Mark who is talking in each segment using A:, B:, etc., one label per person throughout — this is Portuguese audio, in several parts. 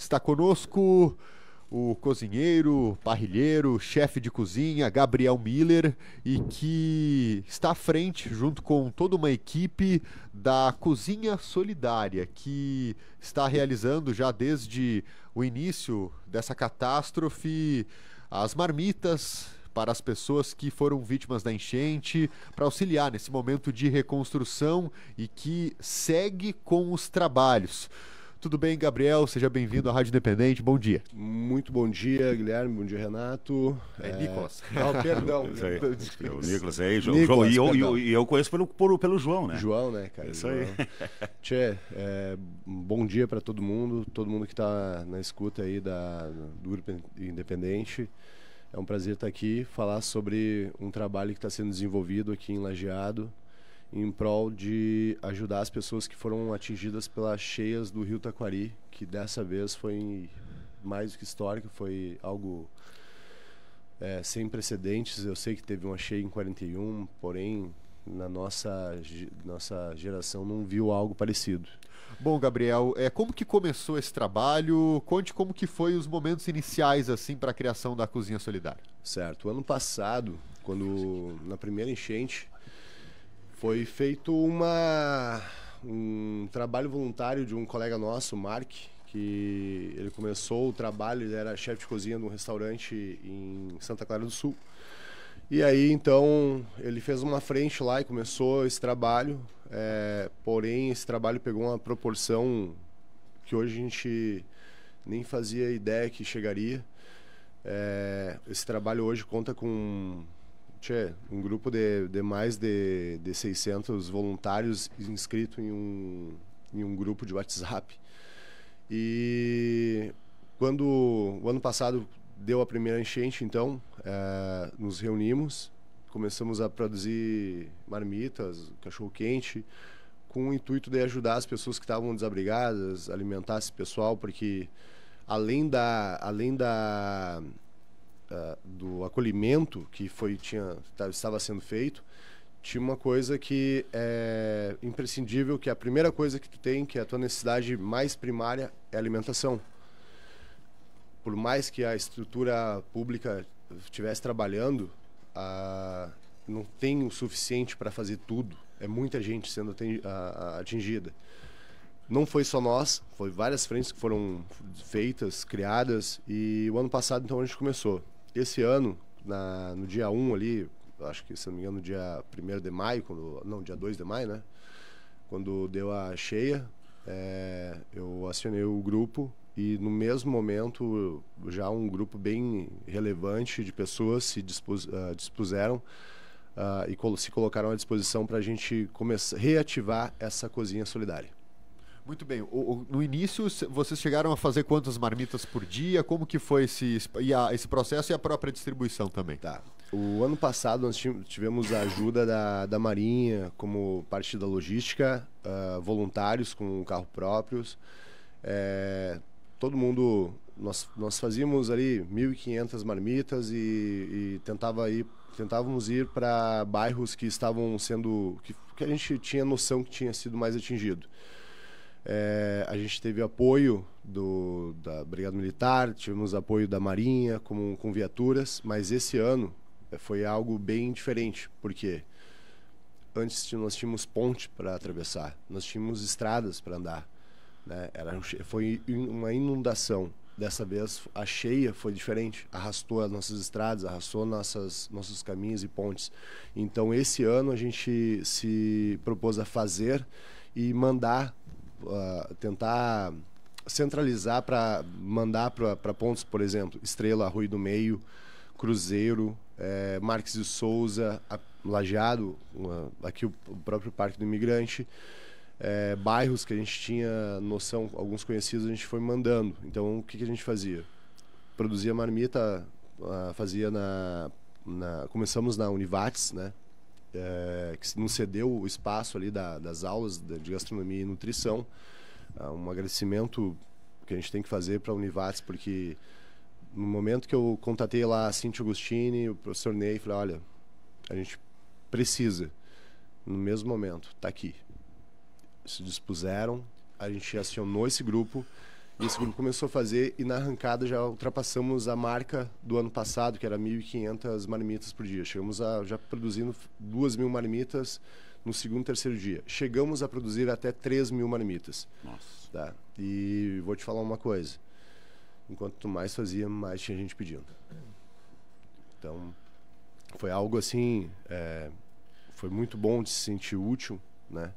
A: Está conosco o cozinheiro, parrilheiro, chefe de cozinha, Gabriel Miller, e que está à frente, junto com toda uma equipe, da Cozinha Solidária, que está realizando já desde o início dessa catástrofe as marmitas para as pessoas que foram vítimas da enchente, para auxiliar nesse momento de reconstrução e que segue com os trabalhos. Tudo bem, Gabriel? Seja bem-vindo à Rádio Independente. Bom dia.
B: Muito bom dia, Guilherme. Bom dia, Renato. É, é... Nicolas. Não, perdão. É o
C: Nicolas aí, é, João. Nicolas, João. E, eu,
B: e eu conheço pelo, pelo João, né? João, né, cara? Isso João. aí. Tchê, é, bom dia para todo mundo, todo mundo que está na escuta aí da, do Grupo Independente. É um prazer estar aqui, falar sobre um trabalho que está sendo desenvolvido aqui em Lajeado, em prol de ajudar as pessoas que foram atingidas pelas cheias do Rio Taquari, que dessa vez foi mais do que histórico, foi algo é, sem precedentes. Eu sei que teve uma cheia em 41, porém na nossa nossa geração não viu algo parecido. Bom, Gabriel, é, como que começou esse trabalho?
A: Conte como que foi os momentos iniciais assim para a criação da Cozinha Solidária. Certo. O ano
B: passado, quando na primeira enchente foi feito uma, um trabalho voluntário de um colega nosso, Mark, que ele começou o trabalho, ele era chefe de cozinha de um restaurante em Santa Clara do Sul. E aí, então, ele fez uma frente lá e começou esse trabalho. É, porém, esse trabalho pegou uma proporção que hoje a gente nem fazia ideia que chegaria. É, esse trabalho hoje conta com Tchê, um grupo de, de mais de, de 600 voluntários inscrito em um, em um grupo de WhatsApp. E quando o ano passado deu a primeira enchente, então, é, nos reunimos, começamos a produzir marmitas, cachorro-quente, com o intuito de ajudar as pessoas que estavam desabrigadas, alimentar esse pessoal, porque além da... Além da uh, do acolhimento que foi tinha tá, estava sendo feito, tinha uma coisa que é imprescindível, que é a primeira coisa que tu tem, que é a tua necessidade mais primária é alimentação. Por mais que a estrutura pública estivesse trabalhando, uh, não tem o suficiente para fazer tudo. É muita gente sendo atingida. Não foi só nós, foi várias frentes que foram feitas, criadas e o ano passado então a gente começou esse ano, na, no dia 1 ali, acho que se não me engano, no dia 1 de maio, quando, não, dia 2 de maio, né? Quando deu a cheia, é, eu acionei o grupo e no mesmo momento já um grupo bem relevante de pessoas se dispus, uh, dispuseram uh, e col se colocaram à disposição para a gente reativar essa cozinha solidária.
A: Muito bem. O, o, no início, vocês chegaram a fazer quantas marmitas por dia? Como que foi esse, a, esse processo e a própria distribuição também? Tá.
B: O ano passado nós tivemos a ajuda da, da Marinha como parte da logística, uh, voluntários com carro próprios. É, todo mundo, nós, nós fazíamos ali 1.500 marmitas e, e tentava ir, tentávamos ir para bairros que estavam sendo, que, que a gente tinha noção que tinha sido mais atingido. É, a gente teve apoio do, da Brigada Militar, tivemos apoio da Marinha com, com viaturas, mas esse ano é, foi algo bem diferente, porque antes nós tínhamos ponte para atravessar, nós tínhamos estradas para andar. Né? Era, foi uma inundação. Dessa vez a cheia foi diferente, arrastou as nossas estradas, arrastou nossas, nossos caminhos e pontes. Então esse ano a gente se propôs a fazer e mandar uh, tentar centralizar para mandar para pontos, por exemplo, Estrela, Rui do Meio, Cruzeiro, é, Marques de Souza, a, Lajeado, uma, aqui o, o, próprio Parque do Imigrante, é, bairros que a gente tinha noção, alguns conhecidos, a gente foi mandando. Então, o que, que a gente fazia? Produzia marmita, uh, fazia na, na... Começamos na Univates, né? é, que nos cedeu o espaço ali da, das aulas de gastronomia e nutrição. É, um agradecimento que a gente tem que fazer para a Univates, porque no momento que eu contatei lá a Cintia Agostini, o professor Ney, falei, olha, a gente precisa, no mesmo momento, está aqui. Se dispuseram, a gente acionou esse grupo esse grupo começou a fazer e na arrancada já ultrapassamos a marca do ano passado, que era 1.500 marmitas por dia. Chegamos a já produzindo 2.000 marmitas no segundo, terceiro dia. Chegamos a produzir até 3.000 marmitas. Nossa. Tá? E vou te falar uma coisa. Enquanto mais fazia, mais tinha gente pedindo. Então, foi algo assim... É, foi muito bom de se sentir útil, né?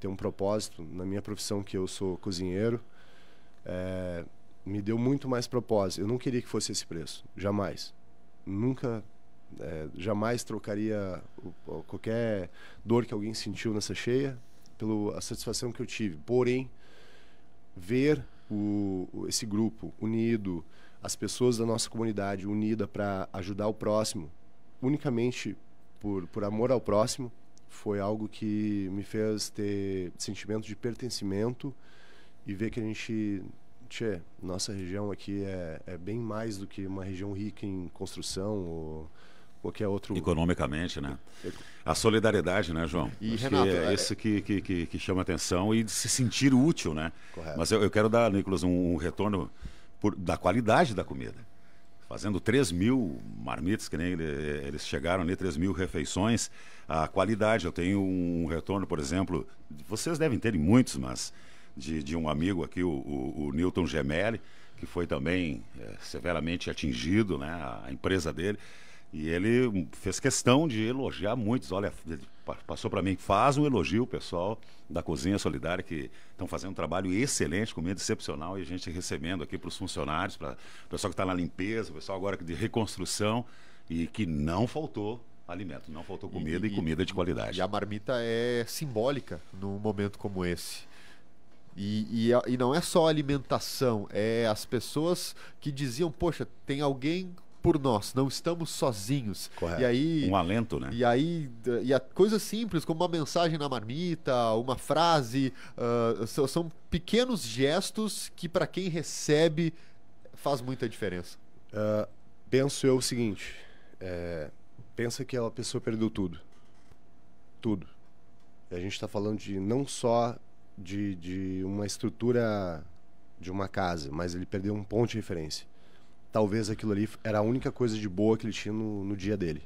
B: Ter um propósito. Na minha profissão, que eu sou cozinheiro é, me deu muito mais propósito. Eu não queria que fosse esse preço, jamais. Nunca, é, jamais trocaria o, qualquer dor que alguém sentiu nessa cheia pela satisfação que eu tive. Porém, ver o, esse grupo unido, as pessoas da nossa comunidade unida para ajudar o próximo, unicamente por, por amor ao próximo, foi algo que me fez ter sentimento de pertencimento e ver que a gente Tchê, nossa região aqui é, é bem mais do que uma região rica em construção ou qualquer outro. Economicamente,
C: né? A solidariedade, né, João? E Acho Renato, que é, é isso que, que, que, que, chama atenção e de se sentir útil, né? Correto. Mas eu, eu quero dar, Nicolas, um, um retorno por, da qualidade da comida. Fazendo 3 mil marmitas, que nem ele, eles chegaram ali, 3 mil refeições, a qualidade. Eu tenho um retorno, por exemplo, vocês devem ter muitos, mas de, de um amigo aqui, o, o, o Newton Gemelli, que foi também é, severamente atingido, né, a, empresa dele. E ele fez questão de elogiar muitos. Olha, passou para mim, faz um elogio o pessoal da Cozinha Solidária, que estão fazendo um trabalho excelente, comida excepcional, e a gente recebendo aqui para os funcionários, para o pessoal que está na limpeza, o pessoal agora de reconstrução, e que não
A: faltou alimento, não faltou comida e, e comida de qualidade. E a marmita é simbólica num momento como esse. E, e, é, e não é só alimentação, é as pessoas que diziam, poxa, tem alguém por nós, não estamos sozinhos. Correto. E aí, um alento, né? E aí, e a coisa simples, como uma mensagem na marmita, uma frase, uh, são pequenos gestos que para quem recebe faz muita diferença.
B: Uh, penso eu o seguinte: é, pensa que a pessoa perdeu tudo, tudo. E a gente está falando de não só de, de uma estrutura de uma casa, mas ele perdeu um ponto de referência. Talvez aquilo ali era a única coisa de boa que ele tinha no, no dia dele.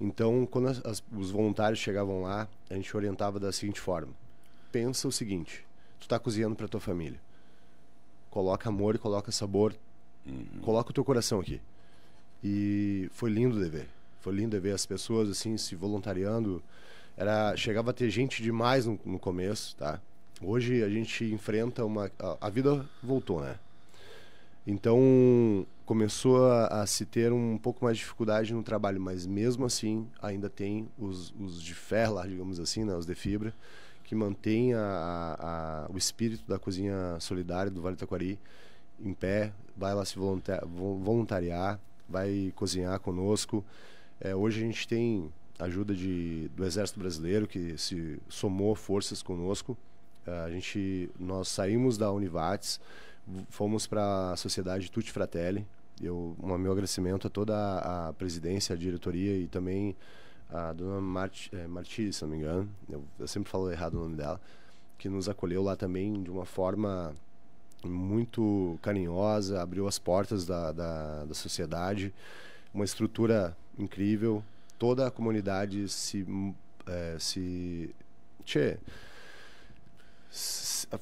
B: Então, quando as, as, os voluntários chegavam lá, a gente orientava da seguinte forma: pensa o seguinte, tu está cozinhando para tua família. Coloca amor, coloca sabor, uhum. coloca o teu coração aqui. E foi lindo de ver. Foi lindo de ver as pessoas assim se voluntariando. Era chegava a ter gente demais no, no começo, tá? Hoje a gente enfrenta uma. A, vida voltou, né? Então começou a, a, se ter um pouco mais de dificuldade no trabalho, mas mesmo assim ainda tem os, os de ferro, digamos assim, né? os de fibra, que mantém a, o espírito da cozinha solidária do Vale do Taquari em pé, vai lá se voluntariar, vai cozinhar conosco. É, hoje a gente tem ajuda de, do Exército Brasileiro, que se somou forças conosco. Ah, a gente, nós saímos da Univates, fomos para a sociedade Tutti Fratelli. Eu, um meu agradecimento a toda a, a presidência, a diretoria e também a dona é, Marti, é, se não me engano, eu, eu, sempre falo errado o nome dela, que nos acolheu lá também de uma forma muito carinhosa, abriu as portas da, da, da sociedade, uma estrutura incrível, toda a comunidade se. É, se tchê,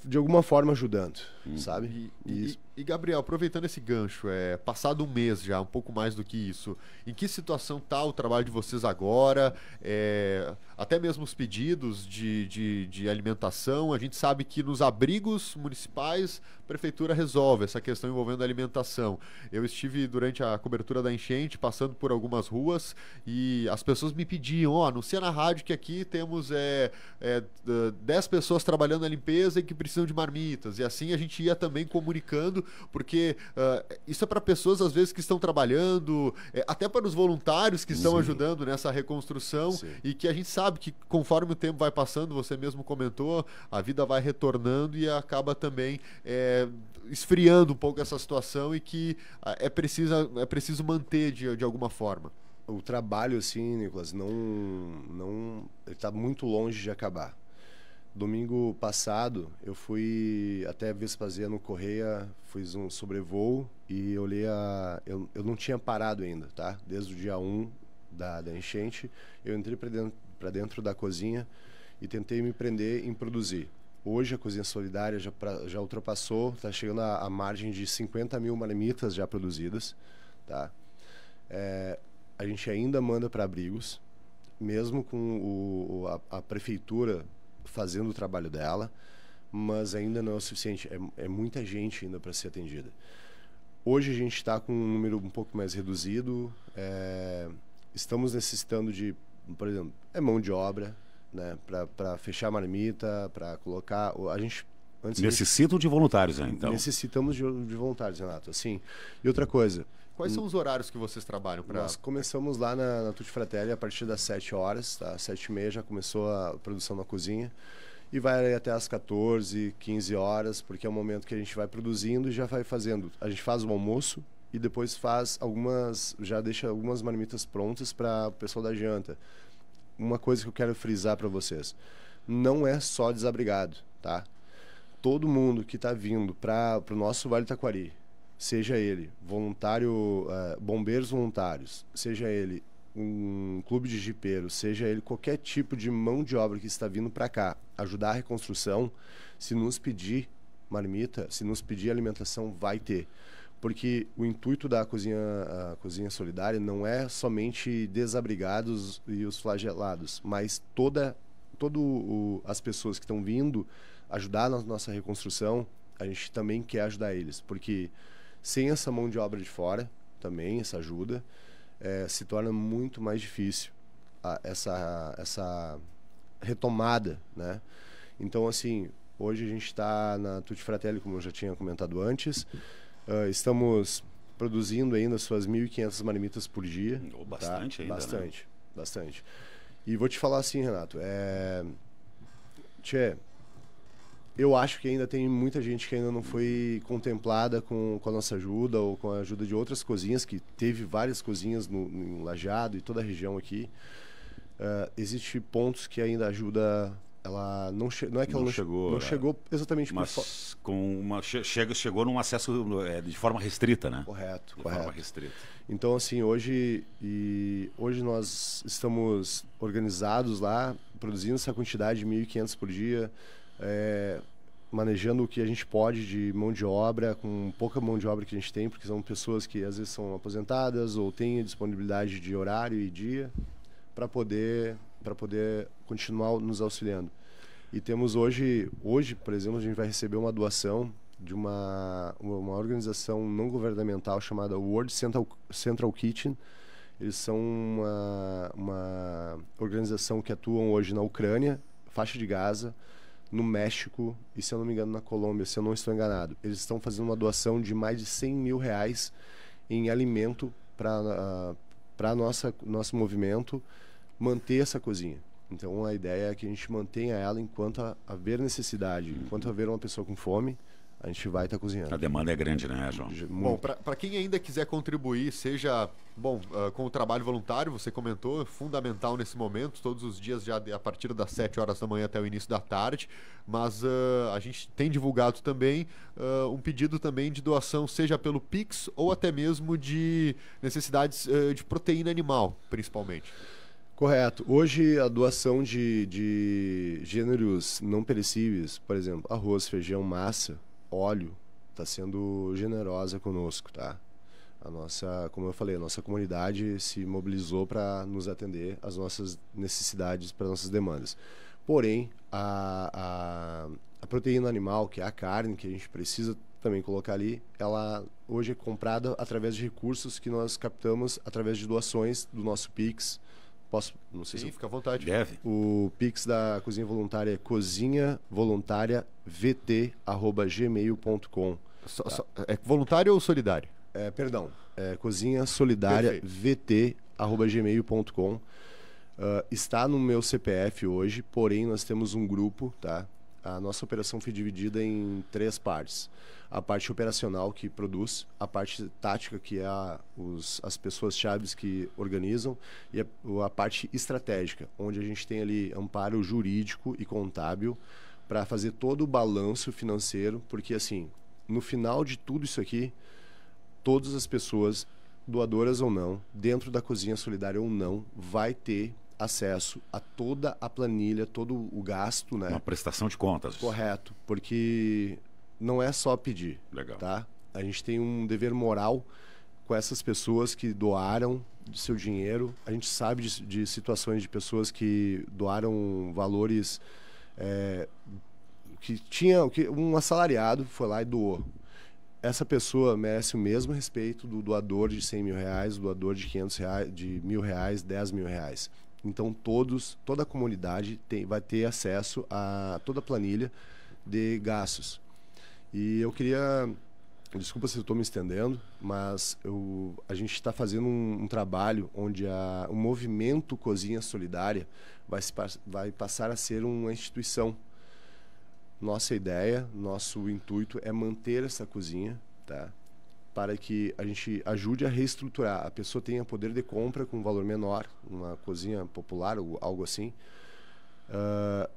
B: de alguma forma ajudando, hum. sabe? E, e, e Gabriel,
A: aproveitando esse gancho, é passado um mês já, um pouco mais do que isso, em que situação está o trabalho de vocês agora? É, até mesmo os pedidos de, de, de, alimentação, a gente sabe que nos abrigos municipais a prefeitura resolve essa questão envolvendo a alimentação. Eu estive durante a cobertura da enchente passando por algumas ruas e as pessoas me pediam, ó, oh, anuncia na rádio que aqui temos é, é, 10 pessoas trabalhando na limpeza e que precisam de marmitas. E assim a gente ia também comunicando porque uh, isso é para pessoas, às vezes, que estão trabalhando, é, até para os voluntários que estão Sim. ajudando nessa reconstrução Sim. e que a gente sabe que conforme o tempo vai passando, você mesmo comentou, a vida vai retornando e acaba também é, esfriando um pouco essa situação e que ah, é, precisa, é preciso manter de, de alguma forma. O trabalho,
B: assim, Nicolas, não, não está muito longe de acabar. Domingo passado, eu fui até Vespasiano Correia, fiz um sobrevoo e olhei a. Eu, eu não tinha parado ainda, tá? Desde o dia 1 da, da enchente, eu entrei para dentro, dentro da cozinha e tentei me prender em produzir. Hoje a Cozinha Solidária já, pra, já ultrapassou, está chegando à, à margem de 50 mil marmitas já produzidas, tá? É, a gente ainda manda para abrigos, mesmo com o, a, a prefeitura fazendo o trabalho dela, mas ainda não é o suficiente. É, é muita gente ainda para ser atendida. Hoje a gente está com um número um pouco mais reduzido. É, estamos necessitando de, por exemplo, é mão de obra, né, para fechar a marmita, para colocar. A gente antes necessitam
C: gente, de voluntários, ainda. Né, então.
B: Necessitamos de, de voluntários, Renato. Assim. E outra coisa, Quais hum. são os horários que vocês trabalham? Pra... Nós começamos lá na, na Tutti Fratelli a partir das 7 horas, tá? às 7 e meia já começou a produção na cozinha. E vai até as 14, 15 horas, porque é o momento que a gente vai produzindo e já vai fazendo. A gente faz o almoço e depois faz algumas, já deixa algumas marmitas prontas para o pessoal da janta. Uma coisa que eu quero frisar para vocês: não é só desabrigado, tá? Todo mundo que está vindo para o nosso Vale Taquari seja ele voluntário, uh, bombeiros voluntários, seja ele um clube de jipeiro, seja ele qualquer tipo de mão de obra que está vindo para cá ajudar a reconstrução, se nos pedir marmita, se nos pedir alimentação, vai ter. Porque o intuito da cozinha, cozinha solidária não é somente desabrigados e os flagelados, mas toda todas as pessoas que estão vindo ajudar na nossa reconstrução, a gente também quer ajudar eles, porque sem essa mão de obra de fora, também, essa ajuda, é, se torna muito mais difícil a, essa, essa retomada, né? Então, assim, hoje a gente está na Tutti Fratelli, como eu já tinha comentado antes. Uh, estamos produzindo ainda suas 1.500 marmitas por dia. Oh, bastante tá? ainda, né? Bastante, né? bastante. E vou te falar assim, Renato. É... Tchê, eu acho que ainda tem muita gente que ainda não foi contemplada com, com a nossa ajuda ou com a ajuda de outras cozinhas, que teve várias cozinhas no, no Lajado e toda a região aqui. Uh, eh, Existem pontos que ainda ajuda ela não não é que ela não chegou não é. chegou exatamente mas com uma chega chegou num acesso eh,
C: de forma restrita né correto de correto. forma restrita
B: então assim hoje e hoje nós estamos organizados lá produzindo essa quantidade de 1.500 por dia é, manejando o que a gente pode de mão de obra, com pouca mão de obra que a gente tem, porque são pessoas que às vezes são aposentadas ou têm disponibilidade de horário e dia para poder para poder continuar nos auxiliando. E temos hoje, hoje, por exemplo, a gente vai receber uma doação de uma uma organização não governamental chamada World Central Central Kitchen. Eles são uma, uma organização que atuam hoje na Ucrânia, faixa de Gaza, no México e, se eu não me engano, na Colômbia, se eu não estou enganado. Eles estão fazendo uma doação de mais de 100 mil reais em alimento para ah, para nossa nosso movimento manter essa cozinha. Então a ideia é que a gente mantenha ela enquanto haver necessidade, uhum. enquanto haver uma pessoa com fome, a gente vai estar tá cozinhando. A demanda
A: é grande, né, João?
B: Muito. Bom, para
A: quem ainda quiser contribuir, seja Bom, uh, com o trabalho voluntário, você comentou, é fundamental nesse momento, todos os dias já a partir das 7 horas da manhã até o início da tarde, mas uh, a gente tem divulgado também uh, um pedido também de doação, seja pelo Pix ou até mesmo de necessidades de proteína animal, principalmente.
B: Correto. Hoje a doação de, de gêneros não perecíveis, por exemplo, arroz, feijão, massa, óleo, está sendo generosa conosco, tá? a nossa, como eu falei, a nossa comunidade se mobilizou para nos atender às nossas necessidades, para nossas demandas. Porém, a, a, a, proteína animal, que é a carne que a gente precisa também colocar ali, ela hoje é comprada através de recursos que nós captamos através de doações do nosso Pix. Posso, não sei Sim, se fica à vontade. Deve. O Pix da Cozinha Voluntária é cozinhavolontariavt@gmail.com. Tá. É voluntário ou solidário? É, perdão, é, cozinha solidária vt@gmail.com uh, ah, está no meu CPF hoje, porém nós temos um grupo, tá? A nossa operação foi dividida em três partes: a parte operacional que produz, a parte tática que é a, os, as pessoas chaves que organizam e a, a parte estratégica, onde a gente tem ali amparo jurídico e contábil para fazer todo o balanço financeiro, porque assim, no final de tudo isso aqui todas as pessoas, doadoras ou não, dentro da cozinha solidária ou não, vai ter acesso a toda a planilha, todo o gasto, né? Uma prestação de contas. Correto, porque não é só pedir, Legal. tá? A gente tem um dever moral com essas pessoas que doaram seu dinheiro. A gente sabe de, de situações de pessoas que doaram valores é, que tinha que um assalariado foi lá e doou essa pessoa merece o mesmo respeito do doador de 100 mil reais, do doador de 500 reais, de mil reais, 10 mil reais. Então todos, toda a comunidade tem, vai ter acesso a toda a planilha de gastos. E eu queria, desculpa se eu estou me estendendo, mas eu, a gente está fazendo um, um, trabalho onde a, o movimento Cozinha Solidária vai, se, vai passar a ser uma instituição nossa ideia, nosso intuito é manter essa cozinha, tá? Para que a gente ajude a reestruturar. A pessoa tenha poder de compra com um valor menor, uma cozinha popular ou algo assim. Uh,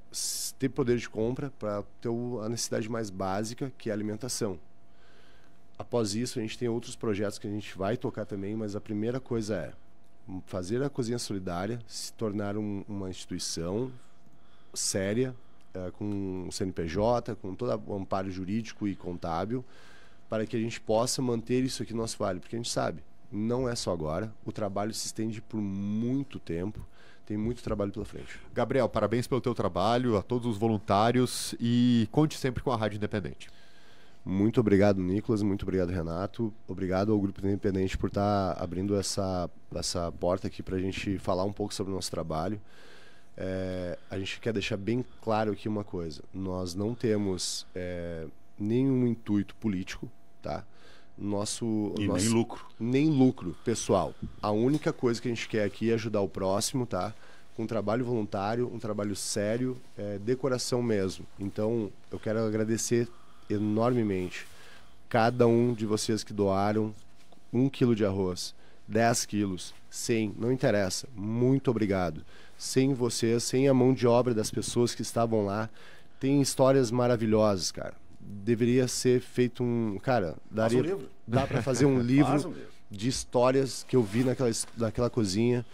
B: ter poder de compra para ter a necessidade mais básica, que é a alimentação. Após isso, a gente tem outros projetos que a gente vai tocar também, mas a primeira coisa é fazer a Cozinha Solidária se tornar um, uma instituição séria, eh, com o CNPJ, com todo o amparo jurídico e contábil, para que a gente possa manter isso aqui no nosso vale, porque a gente sabe, não é só agora, o trabalho se estende por muito tempo tem muito trabalho pela frente.
A: Gabriel, parabéns pelo teu trabalho, a todos os voluntários e conte sempre com a Rádio Independente.
B: Muito obrigado, Nicolas, muito obrigado, Renato. Obrigado ao Grupo Independente por estar tá abrindo essa, essa porta aqui para a gente falar um pouco sobre o nosso trabalho. É, a gente quer deixar bem claro aqui uma coisa: nós não temos é, nenhum intuito político, tá? Nosso, e nosso, nem lucro. Nem lucro, pessoal. A única coisa que a gente quer aqui é ajudar o próximo, tá? Com um trabalho voluntário, um trabalho sério, é, de coração mesmo. Então, eu quero agradecer enormemente cada um de vocês que doaram um quilo de arroz 10 quilos, 100, não interessa. Muito obrigado. Sem vocês, sem a mão de obra das pessoas que estavam lá, tem histórias maravilhosas, cara. Deveria ser feito um. Cara, daria. Um livro. Dá para fazer um livro, Faz um livro de histórias que eu vi naquela, naquela cozinha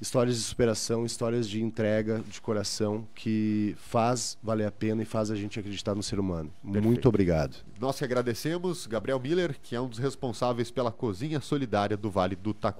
B: histórias de superação, histórias de entrega de coração que faz valer a pena e faz a gente acreditar no ser humano. Perfeito. Muito obrigado.
A: Nós que agradecemos Gabriel Miller, que é um dos responsáveis pela cozinha solidária do Vale do Taquari.